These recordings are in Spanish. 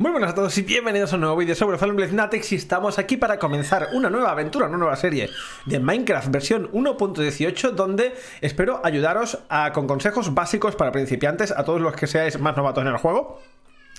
Muy buenas a todos y bienvenidos a un nuevo vídeo sobre Fallenblade Natex y estamos aquí para comenzar una nueva aventura, una nueva serie de Minecraft versión 1.18 donde espero ayudaros con consejos básicos para principiantes a todos los que seáis más novatos en el juego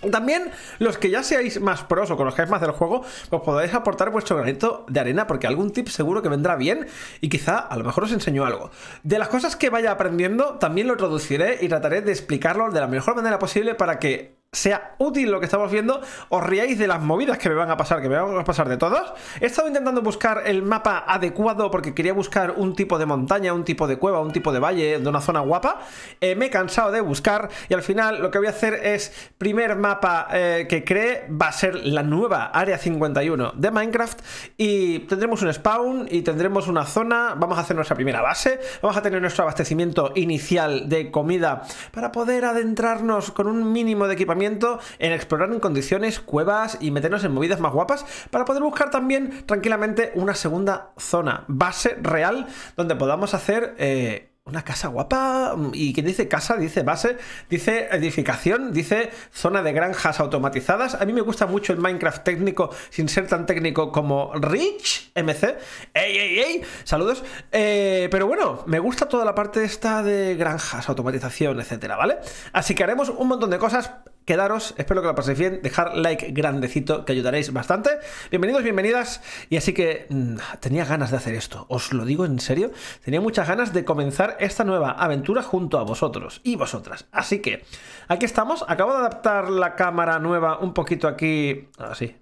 también los que ya seáis más pros o conozcáis más del juego, os podáis aportar vuestro granito de arena porque algún tip seguro que vendrá bien y quizá a lo mejor os enseño algo. De las cosas que vaya aprendiendo también lo traduciré y trataré de explicarlo de la mejor manera posible para que sea útil lo que estamos viendo, os riáis de las movidas que me van a pasar, que me van a pasar de todas. He estado intentando buscar el mapa adecuado porque quería buscar un tipo de montaña, un tipo de cueva, un tipo de valle, de una zona guapa. Eh, me he cansado de buscar y al final lo que voy a hacer es, primer mapa eh, que cree va a ser la nueva Área 51 de Minecraft y tendremos un spawn y tendremos una zona, vamos a hacer nuestra primera base, vamos a tener nuestro abastecimiento inicial de comida para poder adentrarnos con un mínimo de equipamiento en explorar en condiciones, cuevas y meternos en movidas más guapas para poder buscar también tranquilamente una segunda zona, base real, donde podamos hacer... Eh, una casa guapa. Y quien dice casa, dice base, dice edificación, dice zona de granjas automatizadas. A mí me gusta mucho el Minecraft técnico, sin ser tan técnico como Rich MC. ¡Ey, ey, ey! Saludos. Eh, pero bueno, me gusta toda la parte esta de granjas, automatización, etcétera, ¿vale? Así que haremos un montón de cosas quedaros, espero que lo paséis bien, dejar like grandecito que ayudaréis bastante. Bienvenidos, bienvenidas. Y así que mm, tenía ganas de hacer esto, os lo digo en serio, tenía muchas ganas de comenzar esta nueva aventura junto a vosotros y vosotras. Así que aquí estamos, acabo de adaptar la cámara nueva un poquito aquí, así,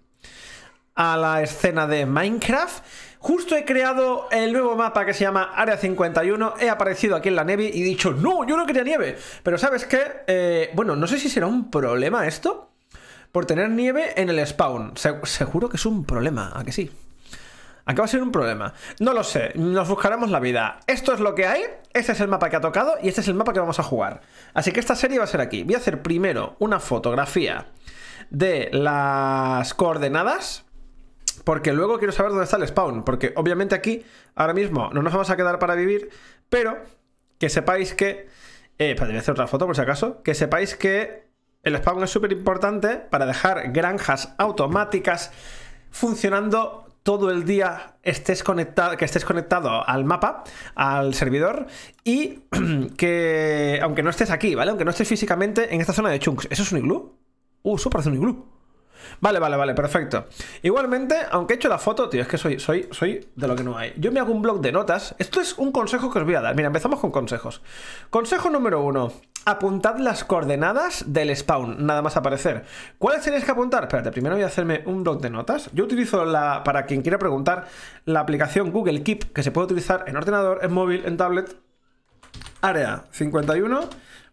a la escena de Minecraft. Justo he creado el nuevo mapa que se llama Área 51, he aparecido aquí en la neve y he dicho, no, yo no quería nieve. Pero ¿sabes qué? Eh, bueno, no sé si será un problema esto, por tener nieve en el spawn. Se seguro que es un problema, ¿a que sí? va a ser un problema. No lo sé, nos buscaremos la vida. Esto es lo que hay, este es el mapa que ha tocado y este es el mapa que vamos a jugar. Así que esta serie va a ser aquí. Voy a hacer primero una fotografía de las coordenadas porque luego quiero saber dónde está el spawn, porque obviamente aquí ahora mismo no nos vamos a quedar para vivir, pero que sepáis que... Eh, a hacer otra foto por si acaso, que sepáis que el spawn es súper importante para dejar granjas automáticas funcionando todo el día estés conectado, que estés conectado al mapa, al servidor, y que aunque no estés aquí, ¿vale? Aunque no estés físicamente en esta zona de chunks. ¿Eso es un iglú? Uh, eso parece un iglú. Vale, vale, vale, perfecto. Igualmente, aunque he hecho la foto, tío, es que soy, soy, soy de lo que no hay. Yo me hago un blog de notas. Esto es un consejo que os voy a dar. Mira, empezamos con consejos. Consejo número uno. Apuntad las coordenadas del spawn, nada más aparecer. ¿Cuáles tenéis que apuntar? Espérate, primero voy a hacerme un blog de notas. Yo utilizo la, para quien quiera preguntar, la aplicación Google Keep, que se puede utilizar en ordenador, en móvil, en tablet. Área 51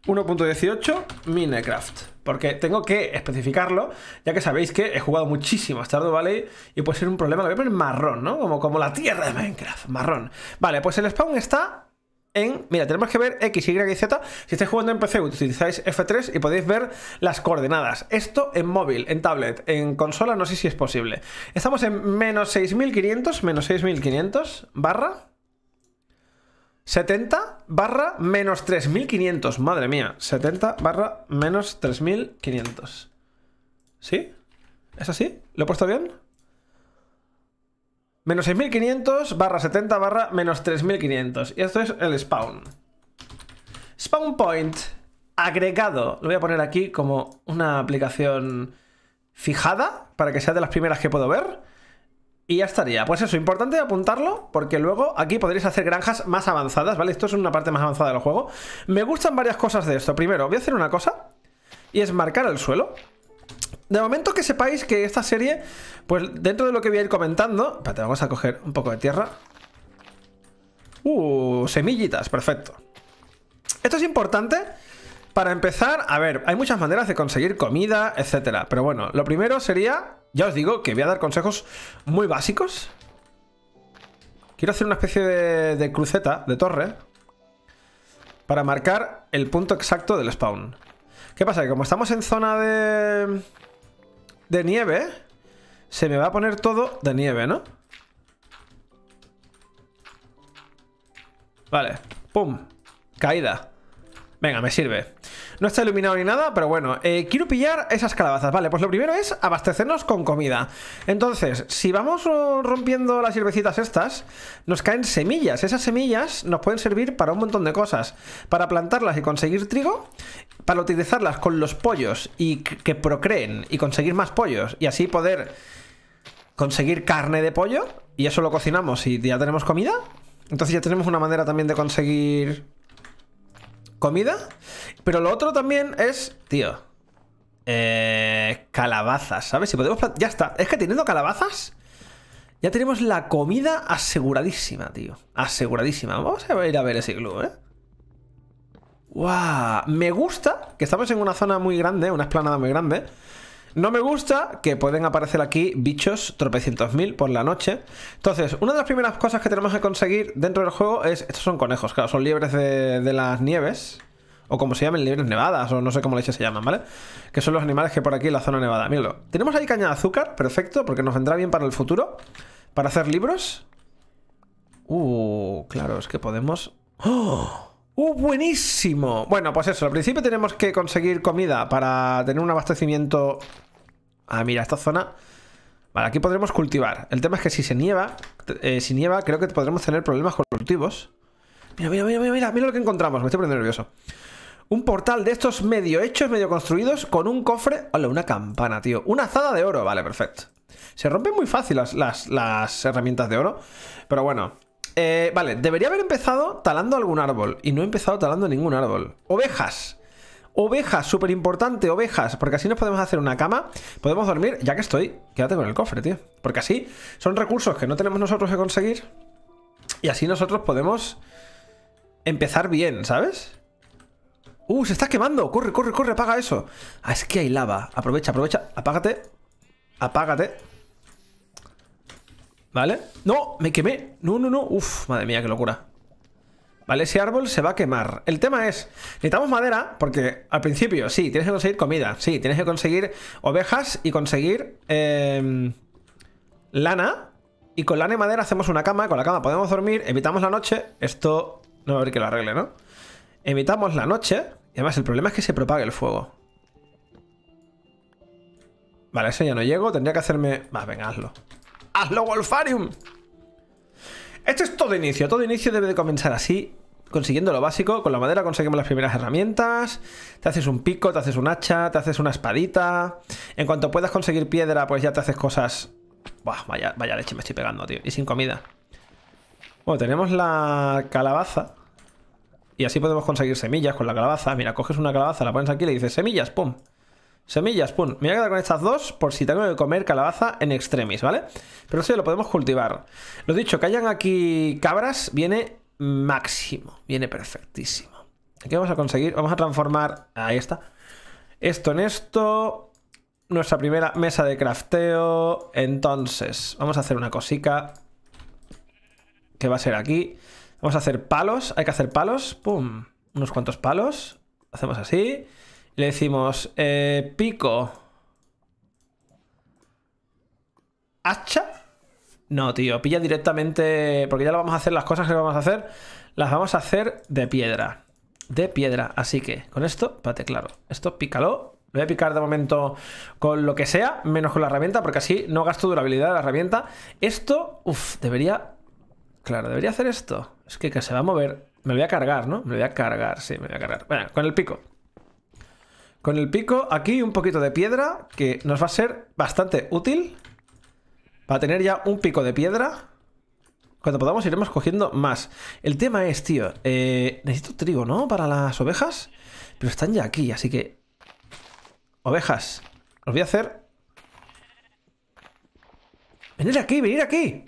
1.18 Minecraft. Porque tengo que especificarlo, ya que sabéis que he jugado muchísimo a Stardew Valley y puede ser un problema. Lo voy a marrón, ¿no? Como, como la tierra de Minecraft, marrón. Vale, pues el spawn está en... Mira, tenemos que ver X, Y y Z. Si estáis jugando en PC, utilizáis F3 y podéis ver las coordenadas. Esto en móvil, en tablet, en consola, no sé si es posible. Estamos en menos 6500, menos 6500, barra 70 barra menos 3500. Madre mía, 70 barra menos 3500. ¿Sí? ¿Es así? ¿Lo he puesto bien? Menos 6500 barra 70 barra menos 3500 Y esto es el spawn. Spawn point agregado. Lo voy a poner aquí como una aplicación fijada para que sea de las primeras que puedo ver. Y ya estaría. Pues eso, importante apuntarlo, porque luego aquí podréis hacer granjas más avanzadas, ¿vale? Esto es una parte más avanzada del juego. Me gustan varias cosas de esto. Primero, voy a hacer una cosa, y es marcar el suelo. De momento que sepáis que esta serie, pues dentro de lo que voy a ir comentando... Espérate, vamos a coger un poco de tierra. Uh, semillitas, perfecto. Esto es importante para empezar... A ver, hay muchas maneras de conseguir comida, etcétera. Pero bueno, lo primero sería ya os digo que voy a dar consejos muy básicos. Quiero hacer una especie de, cruceta, de torre, para marcar el punto exacto del spawn. ¿Qué pasa? Que como estamos en zona de... de nieve, se me va a poner todo de nieve, ¿no? Vale, pum, caída. Venga, me sirve. No está iluminado ni nada, pero bueno. Eh, quiero pillar esas calabazas. Vale, pues lo primero es abastecernos con comida. Entonces, si vamos rompiendo las hierbecitas estas, nos caen semillas. Esas semillas nos pueden servir para un montón de cosas. Para plantarlas y conseguir trigo, para utilizarlas con los pollos y que procreen y conseguir más pollos y así poder conseguir carne de pollo y eso lo cocinamos y ya tenemos comida. Entonces ya tenemos una manera también de conseguir comida. Pero lo otro también es, tío, eh, calabazas, ¿sabes? Si podemos... Ya está. Es que teniendo calabazas... Ya tenemos la comida aseguradísima, tío. Aseguradísima. Vamos a ir a ver ese club, ¿eh? ¡Wow! Me gusta que estamos en una zona muy grande, una esplanada muy grande. No me gusta que pueden aparecer aquí bichos tropecientos mil por la noche. Entonces, una de las primeras cosas que tenemos que conseguir dentro del juego es... Estos son conejos, claro, son liebres de, las nieves. O como se llaman, liebres nevadas, o no sé cómo leche se llaman, ¿vale? Que son los animales que por aquí en la zona nevada. Míralo. Tenemos ahí caña de azúcar, perfecto, porque nos vendrá bien para el futuro. Para hacer libros. Uh, claro, es que podemos... ¡Oh! ¡Uh, buenísimo! Bueno, pues eso, al principio tenemos que conseguir comida para tener un abastecimiento Ah, mira, esta zona... Vale, aquí podremos cultivar. El tema es que si se nieva, eh, si nieva, creo que podremos tener problemas con los cultivos. Mira, mira, mira, mira, mira lo que encontramos. Me estoy poniendo nervioso. Un portal de estos medio hechos, medio construidos, con un cofre. Hola, una campana, tío. Una azada de oro. Vale, perfecto. Se rompen muy fácil las, herramientas de oro. Pero bueno. Eh, vale, debería haber empezado talando algún árbol. Y no he empezado talando ningún árbol. Ovejas. Ovejas, súper importante, ovejas. Porque así nos podemos hacer una cama, podemos dormir. Ya que estoy, quédate con el cofre, tío. Porque así son recursos que no tenemos nosotros que conseguir. Y así nosotros podemos empezar bien, ¿sabes? ¡Uh, se está quemando! ¡Corre, corre, corre! ¡Apaga eso! Ah, es que hay lava. Aprovecha, aprovecha. Apágate. Apágate. ¿Vale? ¡No! ¡Me quemé! ¡No, no, no! ¡Uf! Madre mía, qué locura. ¿vale? Ese árbol se va a quemar. El tema es, necesitamos madera porque al principio, sí, tienes que conseguir comida, sí, tienes que conseguir ovejas y conseguir em, lana. Y con lana y madera hacemos una cama, con la cama podemos dormir, evitamos la noche, esto no va a haber que lo arregle, ¿no? Evitamos la noche, y además el problema es que se propague el fuego. Vale, eso ya no llego, tendría que hacerme... Más, venga, hazlo. ¡Hazlo, Wolfarium! Esto es todo inicio. Todo inicio debe de comenzar así, consiguiendo lo básico. Con la madera conseguimos las primeras herramientas. Te haces un pico, te haces un hacha, te haces una espadita. En cuanto puedas conseguir piedra, pues ya te haces cosas... Buah, vaya, vaya leche me estoy pegando, tío. Y sin comida. Bueno, tenemos la calabaza. Y así podemos conseguir semillas con la calabaza. Mira, coges una calabaza, la pones aquí y le dices semillas, ¡pum! Semillas, pum. Me voy a quedar con estas dos por si tengo que comer calabaza en extremis, ¿vale? Pero eso lo podemos cultivar. Lo dicho, que hayan aquí cabras viene máximo. Viene perfectísimo. ¿Qué vamos a conseguir, vamos a transformar, ahí está, esto en esto, nuestra primera mesa de crafteo, entonces vamos a hacer una cosica que va a ser aquí, vamos a hacer palos, hay que hacer palos, pum, unos cuantos palos, hacemos así, le decimos, eh, pico. ¿Hacha? No, tío, pilla directamente... Porque ya lo vamos a hacer, las cosas que vamos a hacer, las vamos a hacer de piedra. De piedra, así que con esto, pate claro, esto pícalo. Lo voy a picar de momento con lo que sea, menos con la herramienta, porque así no gasto durabilidad de la herramienta. Esto, uff, debería... Claro, debería hacer esto. Es que, que se va a mover. Me lo voy a cargar, ¿no? Me lo voy a cargar, sí, me lo voy a cargar. Bueno, con el pico. Con el pico aquí un poquito de piedra que nos va a ser bastante útil. Para tener ya un pico de piedra. Cuando podamos iremos cogiendo más. El tema es, tío, eh, necesito trigo, ¿no? Para las ovejas. Pero están ya aquí, así que... Ovejas, los voy a hacer... Venid aquí, venir aquí.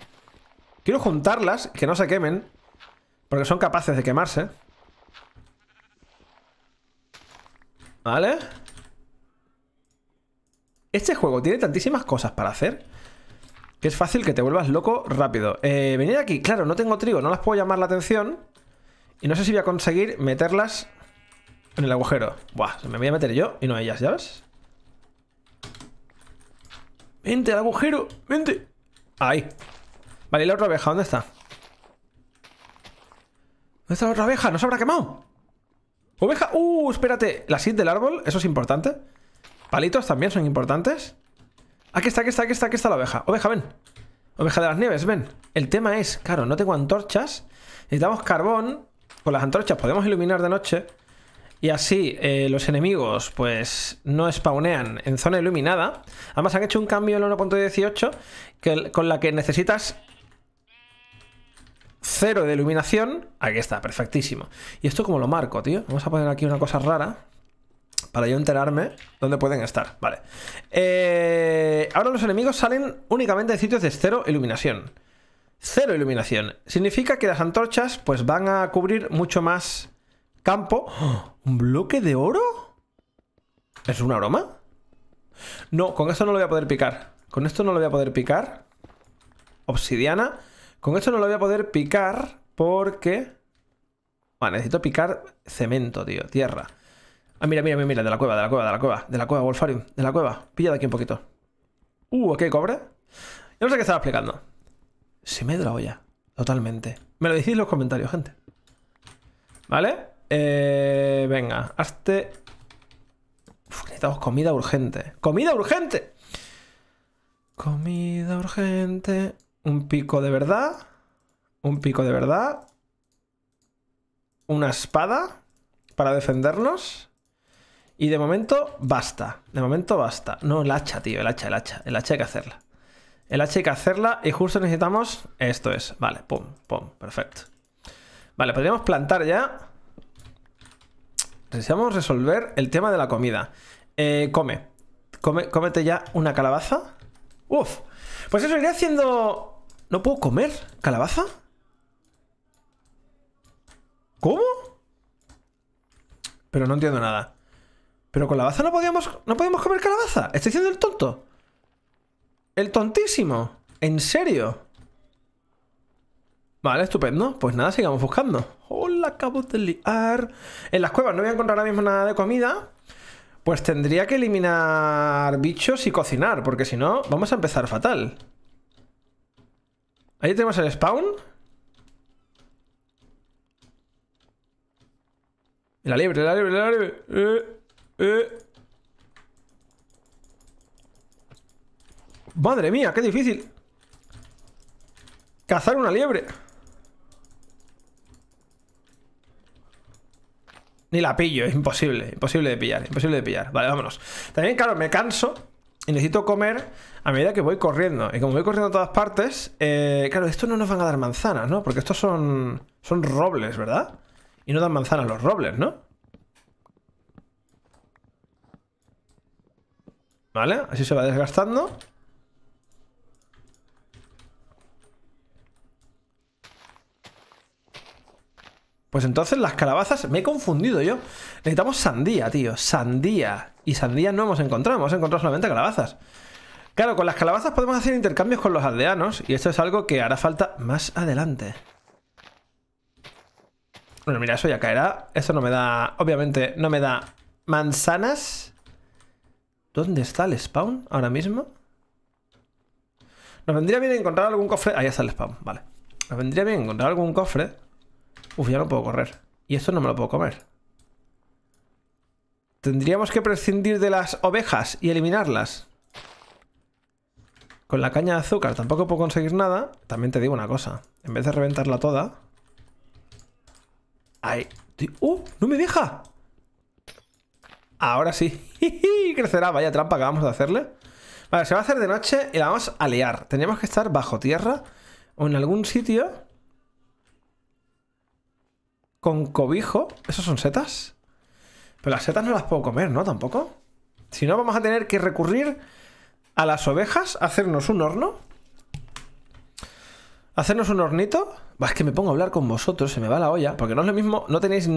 Quiero juntarlas, que no se quemen. Porque son capaces de quemarse. ¿Vale? Este juego tiene tantísimas cosas para hacer que es fácil que te vuelvas loco rápido. Eh, venir aquí, claro, no tengo trigo, no las puedo llamar la atención. Y no sé si voy a conseguir meterlas en el agujero. Buah, me voy a meter yo y no ellas, ¿ya ves? Vente al agujero, vente. Ahí. Vale, ¿y la otra abeja? ¿Dónde está? ¿Dónde está la otra abeja? ¿No se habrá quemado? Oveja. Uh, espérate. La seed del árbol, eso es importante. Palitos también son importantes. Aquí está, aquí está, aquí está, aquí está la oveja. Oveja, ven. Oveja de las nieves, ven. El tema es, claro, no tengo antorchas. Necesitamos carbón. Con las antorchas podemos iluminar de noche. Y así eh, los enemigos pues no spawnean en zona iluminada. Además han hecho un cambio en el 1.18 con la que necesitas cero de iluminación, aquí está, perfectísimo. ¿Y esto como lo marco, tío? Vamos a poner aquí una cosa rara para yo enterarme dónde pueden estar. Vale. Eh, ahora los enemigos salen únicamente de sitios de cero iluminación. Cero iluminación. Significa que las antorchas pues van a cubrir mucho más campo. ¿Un bloque de oro? ¿Es una broma? No, con esto no lo voy a poder picar. Con esto no lo voy a poder picar. Obsidiana. Con esto no lo voy a poder picar porque... Bueno, necesito picar cemento, tío, tierra. Ah, mira, mira, mira, de la cueva, de la cueva, de la cueva, de la cueva, Wolfarium, de la cueva. Pilla de aquí un poquito. Uh, ¿qué, cobre? Yo no sé qué estaba explicando. Se me de la olla, totalmente. Me lo decís en los comentarios, gente. ¿Vale? Eh, venga, hazte... necesitamos comida urgente. ¡Comida urgente! Comida urgente. Un pico de verdad. Un pico de verdad. Una espada para defendernos. Y de momento basta. De momento basta. No, el hacha, tío. El hacha, el hacha. El hacha hay que hacerla. El hacha hay que hacerla y justo necesitamos... Esto es. Vale, pum, pum. Perfecto. Vale, podríamos plantar ya. Necesitamos resolver el tema de la comida. Eh, come. come. Cómete ya una calabaza. Uf. Pues eso, iré haciendo ¿No puedo comer calabaza? ¿Cómo? Pero no entiendo nada. ¿Pero calabaza no podíamos, no podemos comer calabaza? ¿Estoy siendo el tonto? El tontísimo. ¿En serio? Vale, estupendo. Pues nada, sigamos buscando. Hola, acabo de liar. En las cuevas no voy a encontrar ahora mismo nada de comida. Pues tendría que eliminar bichos y cocinar, porque si no, vamos a empezar fatal. Ahí tenemos el spawn. La liebre, la liebre, la liebre. Eh, eh. Madre mía, qué difícil. Cazar una liebre. Ni la pillo, es imposible, imposible de pillar, imposible de pillar. Vale, vámonos. También, claro, me canso y necesito comer a medida que voy corriendo. Y como voy corriendo a todas partes, eh, claro, estos no nos van a dar manzanas, ¿no? Porque estos son, son robles, ¿verdad? Y no dan manzanas los robles, ¿no? ¿Vale? Así se va desgastando. Pues entonces las calabazas, me he confundido yo. Necesitamos sandía, tío, sandía. Y sandía no hemos encontrado, hemos encontrado solamente calabazas. Claro, con las calabazas podemos hacer intercambios con los aldeanos y esto es algo que hará falta más adelante. Bueno, mira, eso ya caerá. Eso no me da, obviamente, no me da manzanas. ¿Dónde está el spawn ahora mismo? Nos vendría bien encontrar algún cofre... Ahí está el spawn, vale. Nos vendría bien encontrar algún cofre Uf, ya no puedo correr. Y esto no me lo puedo comer. Tendríamos que prescindir de las ovejas y eliminarlas. Con la caña de azúcar tampoco puedo conseguir nada. También te digo una cosa. En vez de reventarla toda... ¡Ay! ¡Uh! ¡No me deja! Ahora sí. Crecerá. Vaya trampa que vamos de hacerle. Vale, se va a hacer de noche y la vamos a liar. Tenemos que estar bajo tierra o en algún sitio con cobijo. ¿Esos son setas? Pero las setas no las puedo comer, ¿no? Tampoco. Si no, vamos a tener que recurrir a las ovejas, hacernos un horno. Hacernos un hornito. vas es que me pongo a hablar con vosotros, se me va la olla. Porque no es lo mismo, no tenéis...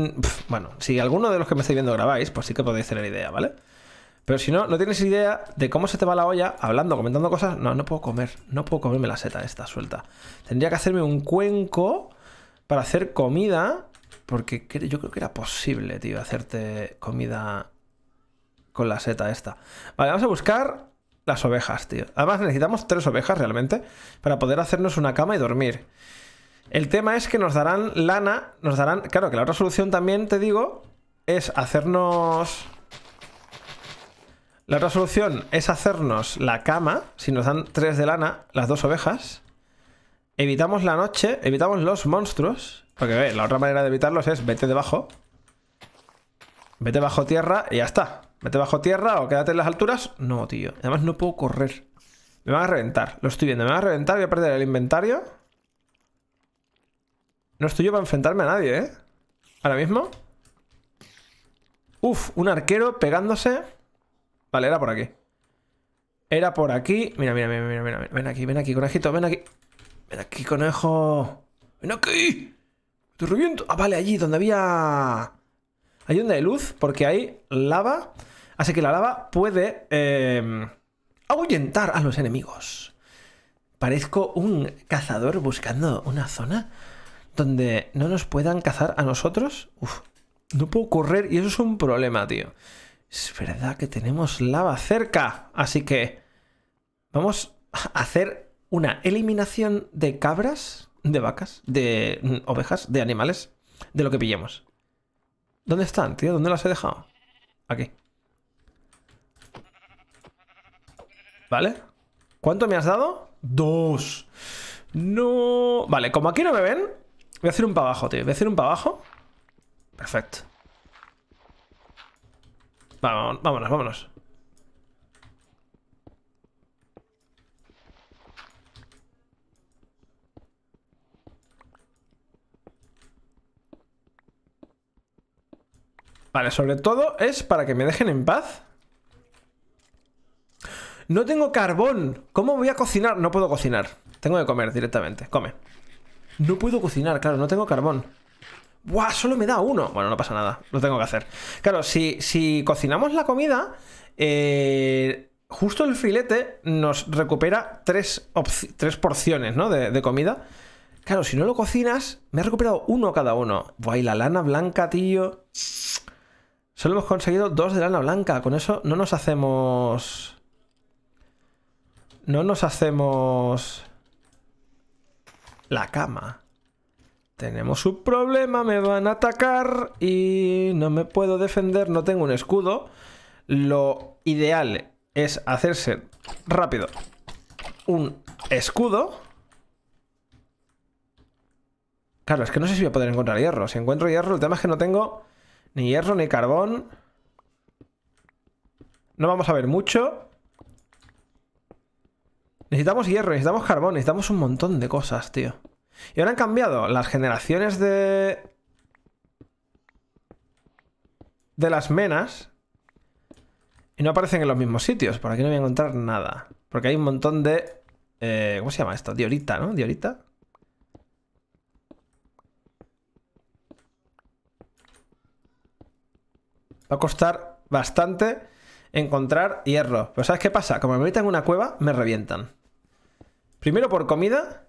bueno, si alguno de los que me estáis viendo grabáis, pues sí que podéis tener idea, ¿vale? Pero si no, no tenéis idea de cómo se te va la olla hablando, comentando cosas. No, no puedo comer. No puedo comerme la seta esta suelta. Tendría que hacerme un cuenco para hacer comida porque yo creo que era posible, tío, hacerte comida con la seta esta. Vale, vamos a buscar las ovejas, tío. Además necesitamos tres ovejas realmente para poder hacernos una cama y dormir. El tema es que nos darán lana, nos darán... Claro, que la otra solución también, te digo, es hacernos... La otra solución es hacernos la cama, si nos dan tres de lana, las dos ovejas. Evitamos la noche, evitamos los monstruos. Porque ve, la otra manera de evitarlos es vete debajo. Vete bajo tierra y ya está. Vete bajo tierra o quédate en las alturas. No, tío. Además no puedo correr. Me van a reventar. Lo estoy viendo. Me van a reventar. Voy a perder el inventario. No estoy yo para enfrentarme a nadie, ¿eh? Ahora mismo. Uf, un arquero pegándose. Vale, era por aquí. Era por aquí. Mira, mira, mira, mira, mira. Ven aquí, ven aquí, conejito, ven aquí. Ven aquí, conejo. Ven aquí. Ah, vale, allí donde había... Hay onda de luz, porque hay lava. Así que la lava puede em, ahuyentar a los enemigos. Parezco un cazador buscando una zona donde no nos puedan cazar a nosotros. Uf, no puedo correr y eso es un problema, tío. Es verdad que tenemos lava cerca, así que vamos a hacer una eliminación de cabras de vacas, de mm, ovejas, de animales, de lo que pillemos. ¿Dónde están, tío? ¿Dónde las he dejado? Aquí. ¿Vale? ¿Cuánto me has dado? Dos. No... Vale, como aquí no me ven, voy a hacer un para abajo, tío. Voy a hacer un para abajo. Perfecto. vámonos, vámonos. Vale, sobre todo es para que me dejen en paz. No tengo carbón. ¿Cómo voy a cocinar? No puedo cocinar. Tengo que comer directamente. Come. No puedo cocinar, claro, no tengo carbón. ¡Buah! Solo me da uno. Bueno, no pasa nada. Lo tengo que hacer. Claro, si, si cocinamos la comida, eh, justo el filete nos recupera tres, tres porciones ¿no? de, comida. Claro, si no lo cocinas, me ha recuperado uno cada uno. guay la lana blanca, tío. Solo hemos conseguido dos de lana blanca. Con eso no nos hacemos... No nos hacemos... La cama. Tenemos un problema, me van a atacar y no me puedo defender, no tengo un escudo. Lo ideal es hacerse rápido un escudo. Carlos, es que no sé si voy a poder encontrar hierro. Si encuentro hierro, el tema es que no tengo... Ni hierro, ni carbón. No vamos a ver mucho. Necesitamos hierro, necesitamos carbón, necesitamos un montón de cosas, tío. Y ahora han cambiado las generaciones de... De las menas. Y no aparecen en los mismos sitios. Por aquí no voy a encontrar nada. Porque hay un montón de... Eh, ¿Cómo se llama esto? Diorita, ¿no? Diorita. Va a costar bastante encontrar hierro. Pero ¿sabes qué pasa? Como me meten en una cueva, me revientan. Primero por comida.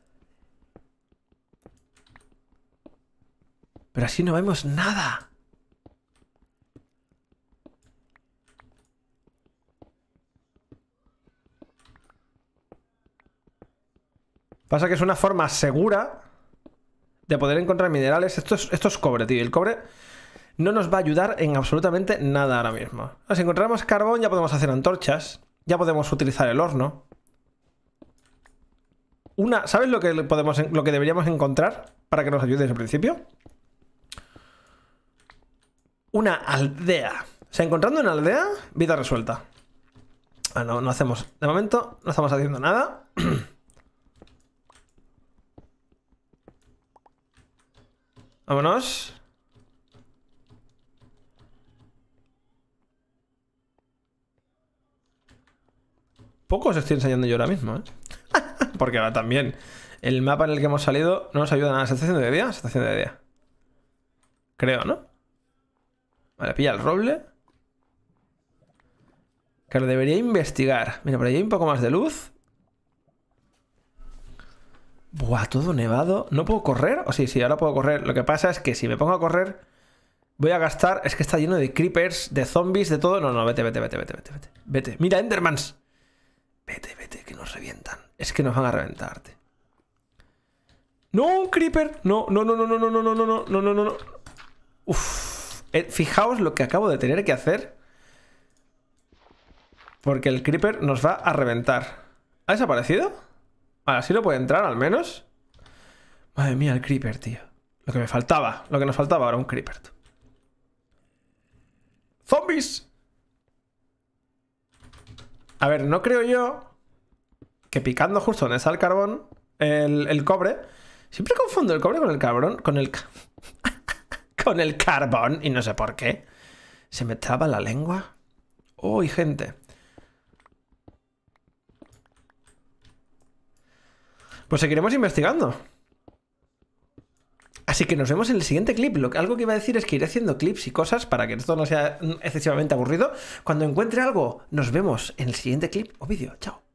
Pero así no vemos nada. Pasa que es una forma segura de poder encontrar minerales. Esto es, esto es cobre, tío. El cobre no nos va a ayudar en absolutamente nada ahora mismo. Nos encontramos carbón, ya podemos hacer antorchas, ya podemos utilizar el horno. Una, ¿Sabes lo que, podemos, lo que deberíamos encontrar para que nos ayude desde el principio? Una aldea. O sea, encontrando una aldea, vida resuelta. Ah, no, no hacemos. De momento no estamos haciendo nada. Vámonos. Poco os estoy enseñando yo ahora mismo, ¿eh? Porque ahora también el mapa en el que hemos salido no nos ayuda nada. ¿Se está haciendo de día? Se está de día. Creo, ¿no? Vale, pilla el roble. Que lo debería investigar. Mira, por ahí hay un poco más de luz. Buah, todo nevado. ¿No puedo correr? O oh, sí, sí, ahora puedo correr. Lo que pasa es que si me pongo a correr, voy a gastar. Es que está lleno de creepers, de zombies, de todo. No, no, vete, vete, vete, vete, vete, vete. Vete. Mira, Endermans. Vete, vete, que nos revientan. Es que nos van a reventarte. ¡No, un creeper! No, no, no, no, no, no, no, no, no, no, no, no, no. Uf. fijaos lo que acabo de tener que hacer. Porque el creeper nos va a reventar. ¿Ha desaparecido? Ahora sí lo puede entrar al menos. Madre mía, el creeper, tío. Lo que me faltaba, lo que nos faltaba era un creeper. ¡Zombies! A ver, no creo yo que picando justo donde está el carbón, el, el cobre. Siempre confundo el cobre con el cabrón, con el. con el carbón, y no sé por qué. Se me traba la lengua. Uy, gente. Pues seguiremos investigando. Así que nos vemos en el siguiente clip. Lo, algo que iba a decir es que iré haciendo clips y cosas para que esto no sea excesivamente aburrido. Cuando encuentre algo, nos vemos en el siguiente clip o vídeo. Chao.